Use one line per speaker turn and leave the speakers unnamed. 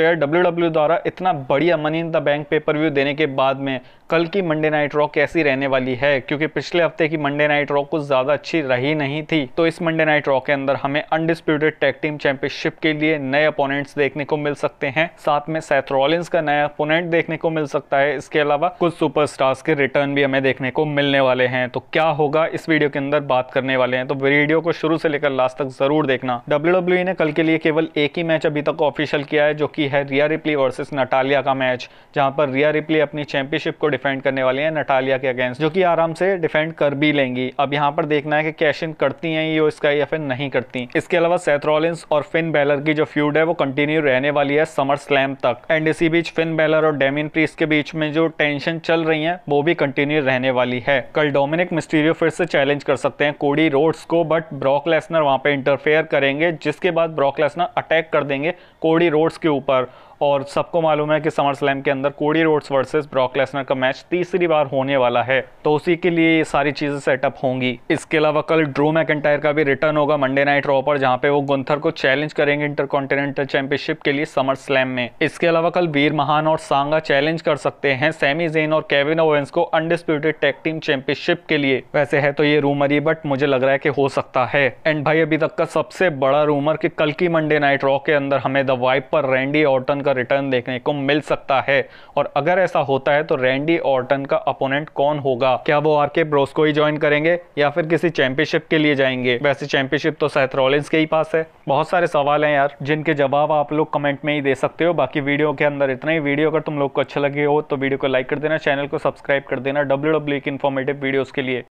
तो यार डब्ल्यू द्वारा इतना बढ़िया money in the bank pay per view देने के बाद में कल की मंडे नाइट रॉ कैसी रहने वाली है क्योंकि पिछले हफ्ते की मंडे नाइट रॉ कुछ ज़्यादा अच्छी रही नहीं थी तो इस मंडे नाइट रॉ के अंदर हमें अनडिस्प्यूटेड टैग टीम चैंपियनशिप के लिए नए अपोनेंट्स देखने को मिल सकते हैं साथ में सैथ का नया अपोनेंट देखने को मिल सकता है इसके अलावा कुछ स्टार्स के रिटर्न भी हमें देखने को मिलने वाले हैं तो क्या होगा इस वीडियो के अंदर बात करने वाले हैं तो वीडियो को शुरू से लेकर लास्ट तक जरूर देखना डब्ल्यू e ने कल के लिए केवल एक ही मैच अभी तक ऑफिशियल किया है जो की है रिया रिप्ली वर्सेस नटालिया का मैच जहां पर रिया रिप्ली अपनी चैंपियनशिप को डिफेंड करने वाली हैं नटालिया के अगेंस्ट जो कि आराम से डिफेंड कर भी लेंगी अब यहाँ पर देखना है कि कैश इन करती हैं ये स्काई या फिर नहीं करती इसके अलावा सेथरोलिंस और फिन बैलर की जो फ्यूड है वो कंटिन्यू रहने वाली है समर स्लैम तक एंड इसी बीच फिन बैलर और डेमिन प्रीस के बीच में जो टेंशन चल रही है वो भी कंटिन्यू रहने वाली है कल डोमिनिक मिस्टीरियो फिर से चैलेंज कर सकते हैं कोडी रोड्स को बट ब्रॉक लेसनर वहां पे इंटरफेयर करेंगे जिसके बाद ब्रॉक लेसनर अटैक कर देंगे कोडी रोड्स के ऊपर और सबको मालूम है कि समर स्लैम के अंदर Cody Rhodes versus Brock Lesnar का मैच तीसरी बार होने वाला है तो उसी के लिए ये सारी चीज़ें सेटअप होंगी इसके अलावा कल ड्रो मैकेंटायर का भी रिटर्न होगा मंडे नाइट रॉ पर जहाँ पे वो गुंथर को चैलेंज करेंगे इंटरकॉन्टिनेंटल चैंपियनशिप के लिए समर स्लैम में इसके अलावा कल वीर महान और सांगा चैलेंज कर सकते हैं सेमी जेन और केविन ओवेंस को अनडिस्प्यूटेड टेक टीम चैंपियनशिप के लिए वैसे है तो ये रूमर ही बट मुझे लग रहा है कि हो सकता है एंड भाई अभी तक का सबसे बड़ा रूमर कि कल की मंडे नाइट रॉ के अंदर हमें द वाइप पर रैंडी ऑर्टन का का रिटर्न देखने को मिल सकता है और अगर ऐसा होता है तो रैंडी ऑर्टन का अपोनेंट कौन होगा क्या वो आर के ब्रोस को ही ज्वाइन करेंगे या फिर किसी चैंपियनशिप के लिए जाएंगे वैसे चैंपियनशिप तो सेथ रॉलिंस के ही पास है बहुत सारे सवाल हैं यार जिनके जवाब आप लोग कमेंट में ही दे सकते हो बाकी वीडियो के अंदर इतना ही वीडियो अगर तुम लोग को अच्छा लगे हो तो वीडियो को लाइक कर देना चैनल को सब्सक्राइब कर देना डब्ल्यू डब्ल्यू इन्फॉर्मेटिव वीडियोज़ के लिए